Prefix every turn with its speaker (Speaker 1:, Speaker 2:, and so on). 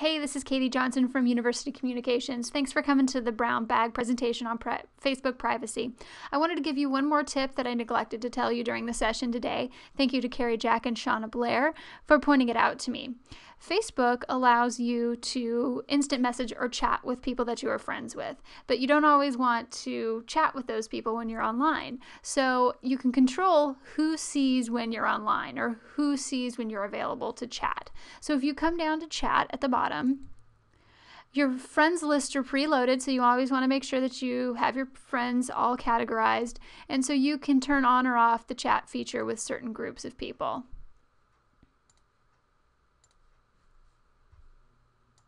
Speaker 1: Hey, this is Katie Johnson from University Communications. Thanks for coming to the Brown Bag presentation on pri- Facebook privacy. I wanted to give you one more tip that I neglected to tell you during the session today. Thank you to Carrie Jack and Shauna Blair for pointing it out to me. Facebook allows you to instant message or chat with people that you are friends with, but you don't always want to chat with those people when you're online. So you can control who sees when you're online or who sees when you're available to chat. So if you come down to chat at the bottom, bottom. Your friends lists are preloaded, so you always want to make sure that you have your friends all categorized. And so you can turn on or off the chat feature with certain groups of people.